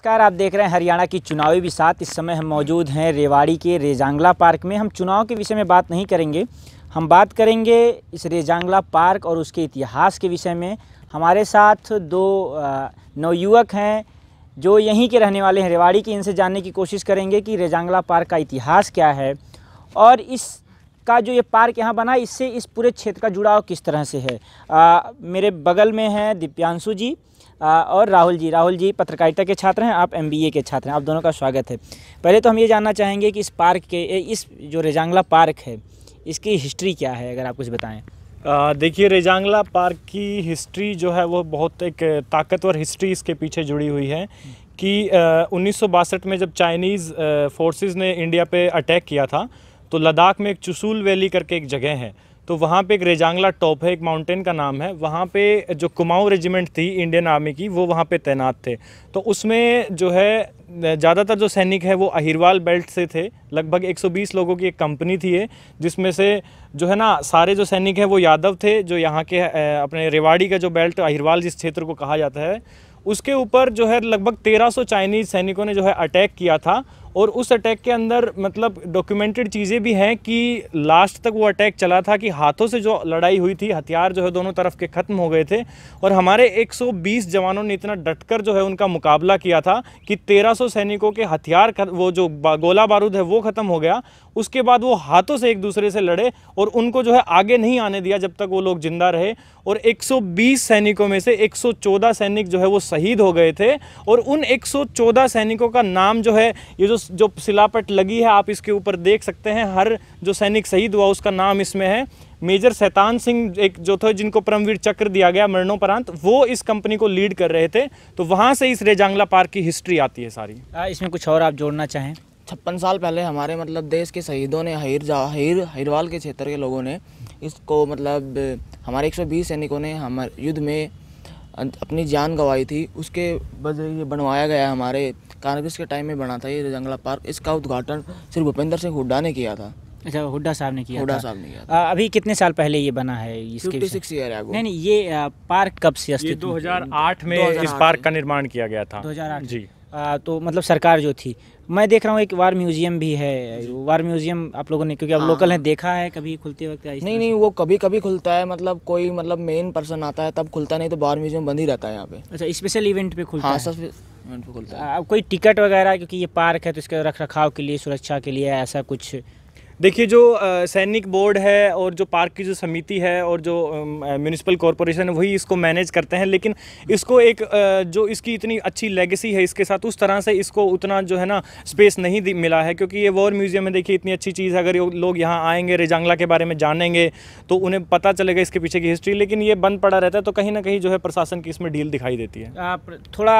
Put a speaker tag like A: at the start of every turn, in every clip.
A: नमस्कार आप देख रहे हैं हरियाणा की चुनावी भी साथ इस समय हम मौजूद हैं रेवाड़ी के रेजांगला पार्क में हम चुनाव के विषय में बात नहीं करेंगे हम बात करेंगे इस रेजांगला पार्क और उसके इतिहास के विषय में हमारे साथ दो नवयुवक हैं जो यहीं के रहने वाले हैं रेवाड़ी के इनसे जानने की कोशिश करेंगे कि रेजांगला पार्क का इतिहास क्या है और इस का जो ये पार्क यहाँ बना इससे इस पूरे क्षेत्र का जुड़ाव किस तरह से है आ, मेरे बगल में हैं दिव्यांशु जी और राहुल जी राहुल जी पत्रकारिता के छात्र हैं आप एमबीए के छात्र हैं आप दोनों का स्वागत है पहले तो हम ये जानना चाहेंगे कि इस पार्क के इस
B: जो रेजांगला पार्क है इसकी हिस्ट्री क्या है अगर आप कुछ बताएँ देखिए रेजांगला पार्क की हिस्ट्री जो है वो बहुत एक ताकतवर हिस्ट्री इसके पीछे जुड़ी हुई है कि उन्नीस में जब चाइनीज़ फोर्सेज ने इंडिया पर अटैक किया था तो लद्दाख में एक चुसूल वैली करके एक जगह है तो वहाँ पे एक रेजांगला टॉप है एक माउंटेन का नाम है वहाँ पे जो कुमाऊँ रेजिमेंट थी इंडियन आर्मी की वो वहाँ पे तैनात थे तो उसमें जो है ज़्यादातर जो सैनिक है वो अहिरवाल बेल्ट से थे लगभग 120 लोगों की एक कंपनी थी ये जिसमें से जो है ना सारे जो सैनिक हैं वो यादव थे जो यहाँ के अपने रेवाड़ी का जो बेल्ट अहिरवाल जिस क्षेत्र को कहा जाता है उसके ऊपर जो है लगभग 1300 चाइनीज़ सैनिकों ने जो है अटैक किया था और उस अटैक के अंदर मतलब डॉक्यूमेंटेड चीज़ें भी हैं कि लास्ट तक वो अटैक चला था कि हाथों से जो लड़ाई हुई थी हथियार जो है दोनों तरफ के ख़त्म हो गए थे और हमारे 120 जवानों ने इतना डटकर जो है उनका मुकाबला किया था कि 1300 सैनिकों के हथियार वो जो गोला बारूद है वो ख़त्म हो गया उसके बाद वो हाथों से एक दूसरे से लड़े और उनको जो है आगे नहीं आने दिया जब तक वो लोग जिंदा रहे और 120 सैनिकों में से 114 सैनिक जो है वो शहीद हो गए थे और उन 114 सैनिकों का नाम जो है ये जो जो सिलापट लगी है आप इसके ऊपर देख सकते हैं हर जो सैनिक शहीद हुआ उसका नाम इसमें है मेजर सैतान सिंह एक जो थे जिनको परमवीर चक्र दिया गया मरणोपरांत वो इस कंपनी को लीड कर रहे थे तो वहाँ से इस रेजांगला पार्क की हिस्ट्री आती है सारी
C: इसमें कुछ और आप जोड़ना चाहें छप्पन साल पहले हमारे मतलब देश के शहीदों ने हीर जा हीर हीरवाल के क्षेत्र के लोगों ने इसको मतलब हमारे 120 सैनिकों ने हमारे युद्ध में अपनी जान गंवाई थी उसके वजह ये बनवाया गया हमारे कांग्रेस के टाइम में बना था ये जंगला पार्क इसका उद्घाटन श्री भूपेंद्र सिंह हुड्डा ने किया था
A: अच्छा हुड्डा साहब ने किया हुड्डा साहब ने किया आ, अभी कितने साल पहले ये बना है इसके सिक्स ईयर है नहीं नहीं ये पार्क कब से अस्तित्व
B: आठ में इस पार्क
A: का निर्माण किया गया था आठ जी आ, तो मतलब सरकार जो थी मैं देख रहा हूँ एक वार म्यूजियम भी है वार म्यूजियम
C: आप लोगों ने क्योंकि आप हाँ। लोकल हैं देखा है कभी खुलते वक्त नहीं नहीं वो कभी कभी खुलता है मतलब कोई मतलब मेन पर्सन आता है तब खुलता नहीं तो वार म्यूजियम बंद ही रहता है यहाँ पे अच्छा स्पेशल इवेंट पे खुलता हाँ, है इवेंट पे खुलता है
A: कोई टिकट वगैरह क्योंकि ये पार्क है तो इसके रख रखाव के लिए सुरक्षा के लिए ऐसा कुछ
B: देखिए जो सैनिक बोर्ड है और जो पार्क की जो समिति है और जो म्यूनिसिपल कॉरपोरेशन है वही इसको मैनेज करते हैं लेकिन इसको एक जो इसकी इतनी अच्छी लेगेसी है इसके साथ उस तरह से इसको उतना जो है ना स्पेस नहीं मिला है क्योंकि ये वॉर म्यूज़ियम में देखिए इतनी अच्छी चीज़ है अगर लोग यहाँ आएंगे रेजांगला के बारे में जानेंगे तो उन्हें पता चलेगा इसके पीछे की हिस्ट्री लेकिन ये बंद पड़ा रहता है तो कहीं ना कहीं जो है प्रशासन की इसमें डील दिखाई देती
A: है थोड़ा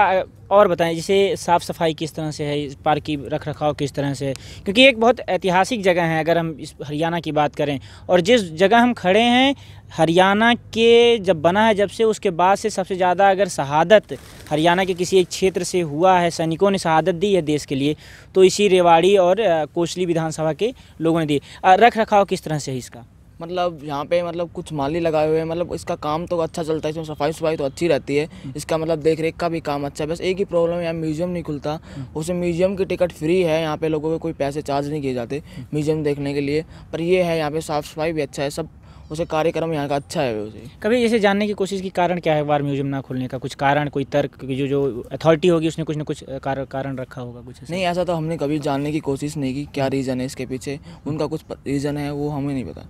A: और बताएं जैसे साफ़ सफाई किस तरह से है इस पार्क की रख रखाव किस तरह से है क्योंकि एक बहुत ऐतिहासिक जगह है अगर हम इस हरियाणा की बात करें और जिस जगह हम खड़े हैं हरियाणा के जब बना है जब से उसके बाद से सबसे ज़्यादा अगर शहादत हरियाणा के किसी एक क्षेत्र से हुआ है सैनिकों ने शहादत दी है देश के लिए तो इसी रेवाड़ी और कोसली विधानसभा के लोगों ने दी रख रखाव किस तरह से है इसका
C: मतलब यहाँ पे मतलब कुछ माली लगाए हुए हैं मतलब इसका काम तो अच्छा चलता है इसमें सफाई सफाई तो अच्छी रहती है हम्म। इसका मतलब देख रेख का भी काम अच्छा है बस एक ही प्रॉब्लम है यहाँ म्यूजियम नहीं खुलता हम्म। उसे म्यूजियम की टिकट फ्री है यहाँ पे लोगों के कोई पैसे चार्ज नहीं किए जाते हम्म। म्यूजियम देखने के लिए पर ये है यहाँ पे साफ़ सफाई भी अच्छा है सब उसे कार्यक्रम यहाँ का अच्छा है उसे कभी इसे
A: जानने की कोशिश की कारण क्या है बार म्यूजियम ना खुलने का कुछ कारण कोई तर्क जो जो अथॉरिटी होगी उसने कुछ ना कुछ
C: कारण रखा होगा कुछ ऐसा। नहीं ऐसा तो हमने कभी जानने की कोशिश नहीं की क्या रीज़न है इसके पीछे उनका कुछ रीज़न है वो हमें नहीं पता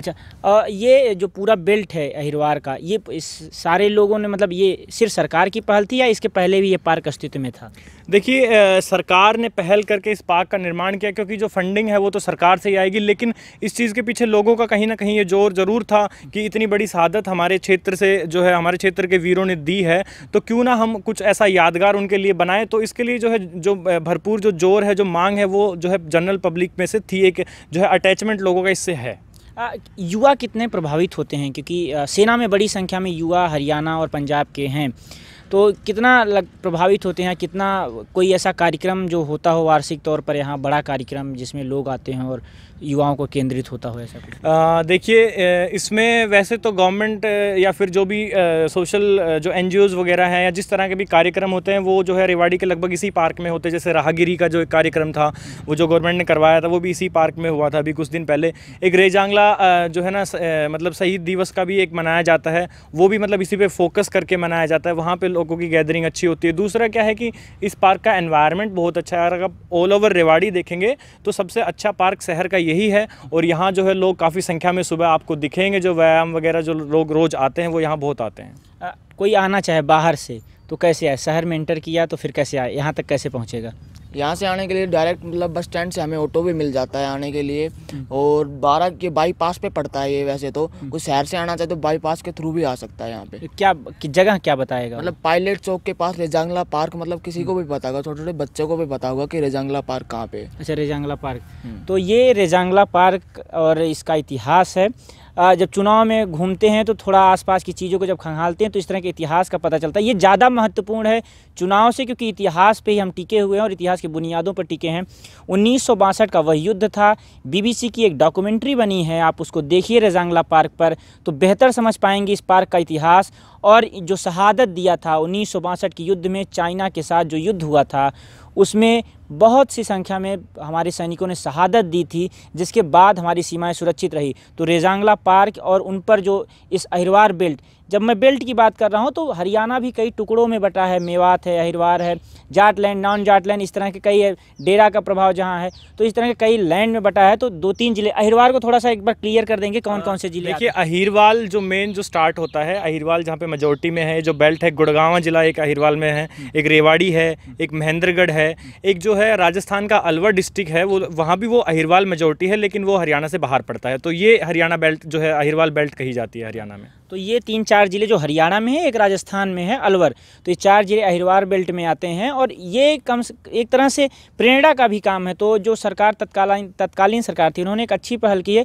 C: अच्छा आ, ये जो पूरा बेल्ट है अहिरवार
A: का ये इस सारे लोगों ने मतलब ये सिर्फ सरकार की पहल थी या इसके पहले भी ये पार्क अस्तित्व में
B: था देखिए सरकार ने पहल करके इस पार्क का निर्माण किया क्योंकि जो फंडिंग है वो तो सरकार से ही आएगी लेकिन इस चीज़ के पीछे लोगों का कहीं ना कहीं ये जोर ज़रूर था कि इतनी बड़ी शहादत हमारे क्षेत्र से जो है हमारे क्षेत्र के वीरों ने दी है तो क्यों ना हम कुछ ऐसा यादगार उनके लिए बनाएं तो इसके लिए जो है जो भरपूर जो जोर है जो मांग है वो जो है जनरल पब्लिक में से थी एक जो है अटैचमेंट लोगों का इससे है युवा कितने प्रभावित होते हैं क्योंकि सेना में
A: बड़ी संख्या में युवा हरियाणा और पंजाब के हैं तो कितना लग प्रभावित होते हैं कितना कोई ऐसा कार्यक्रम जो होता हो वार्षिक तौर पर यहाँ बड़ा कार्यक्रम जिसमें लोग आते हैं और युवाओं को केंद्रित होता हो ऐसा
B: देखिए इसमें वैसे तो गवर्नमेंट या फिर जो भी सोशल जो एन वगैरह हैं या जिस तरह के भी कार्यक्रम होते हैं वो जो है रेवाड़ी के लगभग इसी पार्क में होते हैं जैसे राहगिरी का जो एक कार्यक्रम था वो जो गवर्नमेंट ने करवाया था वो भी इसी पार्क में हुआ था अभी कुछ दिन पहले एक रेजांगला जो है ना मतलब शहीद दिवस का भी एक मनाया जाता है वो भी मतलब इसी पर फोकस करके मनाया जाता है वहाँ पर लोगों की गैदरिंग अच्छी होती है दूसरा क्या है कि इस पार्क का एनवायरनमेंट बहुत अच्छा है अगर आप ऑल ओवर रेवाड़ी देखेंगे तो सबसे अच्छा पार्क शहर का यही है और यहाँ जो है लोग काफ़ी संख्या में सुबह आपको दिखेंगे जो व्यायाम वगैरह जो लोग रोज़ आते हैं वो यहाँ बहुत आते हैं
A: कोई आना चाहे बाहर से तो कैसे आए शहर में इंटर किया तो फिर कैसे आए यहाँ तक कैसे पहुँचेगा
C: यहाँ से आने के लिए डायरेक्ट मतलब बस स्टैंड से हमें ऑटो भी मिल जाता है आने के लिए और बारह के बाईपास पे पड़ता है ये वैसे तो हम्म। कोई शहर से आना चाहे तो बाईपास के थ्रू भी आ सकता है यहाँ पे क्या जगह क्या बताएगा मतलब पायलट चौक के पास रेजांगला पार्क मतलब किसी को भी पता होगा छोटे छोटे बच्चों को भी पता होगा कि रेजांगला पार्क कहाँ पे अच्छा रेजांगला पार्क हम्म। तो ये
A: रेजांगला पार्क और इसका इतिहास है जब चुनाव में घूमते हैं तो थोड़ा आसपास की चीज़ों को जब खंगालते हैं तो इस तरह के इतिहास का पता चलता है ये ज़्यादा महत्वपूर्ण है चुनाव से क्योंकि इतिहास पे ही हम टिके हुए हैं और इतिहास की बुनियादों पर टिके हैं उन्नीस का वह युद्ध था बीबीसी की एक डॉक्यूमेंट्री बनी है आप उसको देखिए रजांगला पार्क पर तो बेहतर समझ पाएंगे इस पार्क का इतिहास और जो शहादत दिया था उन्नीस की युद्ध में चाइना के साथ जो युद्ध हुआ था उसमें बहुत सी संख्या में हमारे सैनिकों ने शहादत दी थी जिसके बाद हमारी सीमाएं सुरक्षित रही तो रेजांगला पार्क और उन पर जो इस अहिरवार बेल्ट जब मैं बेल्ट की बात कर रहा हूँ तो हरियाणा भी कई टुकड़ों में बटा है मेवात है अहिरवार है जाटलैंड नॉन जाटलैंड इस तरह के कई डेरा का प्रभाव जहाँ है तो इस तरह के कई लैंड में बटा है तो
B: दो तीन जिले अहिरवार को थोड़ा सा एक बार क्लियर कर देंगे कौन कौन हाँ, से जिले देखिए अहिरवाल जो मेन जो स्टार्ट होता है अहिरवाल जहाँ पे मेजोरिटी में है जो बेल्ट है गुड़गांव जिला एक अहिरवाल में है हम्म। एक रेवाड़ी है एक महेंद्रगढ़ है एक जो है राजस्थान का अलवर डिस्ट्रिक्ट है वो वहाँ भी वो अहिरवाल मेजोरिटी है लेकिन वो हरियाणा से बाहर पड़ता है तो ये हरियाणा बेल्ट जो है अहिरवाल बेल्ट कही जाती है हरियाणा में
A: तो ये तीन चार ज़िले जो हरियाणा में है एक राजस्थान में है अलवर तो ये चार ज़िले अहिरवार बेल्ट में आते हैं और ये कम एक तरह से प्रेरणा का भी काम है तो जो सरकार तत्कालीन तत्कालीन सरकार थी उन्होंने एक अच्छी पहल की है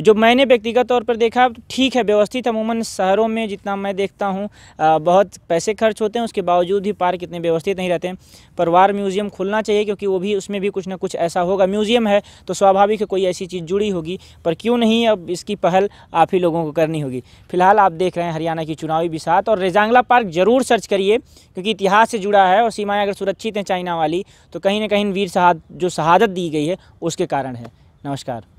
A: जो मैंने व्यक्तिगत तौर पर देखा ठीक है व्यवस्थित अमूमन शहरों में जितना मैं देखता हूँ बहुत पैसे खर्च होते हैं उसके बावजूद भी पार्क इतने व्यवस्थित नहीं रहते हैं पर वार म्यूज़ियम खुलना चाहिए क्योंकि वो भी उसमें भी कुछ ना कुछ ऐसा होगा म्यूज़ियम है तो स्वाभाविक कोई ऐसी चीज़ जुड़ी होगी पर क्यों नहीं अब इसकी पहल आप ही लोगों को करनी होगी फिलहाल आप देख रहे हैं हरियाणा की चुनावी बिसात और रेजांगला पार्क ज़रूर सर्च करिए क्योंकि इतिहास से जुड़ा है और सीमाएँ अगर सुरक्षित हैं चाइना वाली तो कहीं ना कहीं वीर शहाद जो शहादत दी गई है उसके कारण है नमस्कार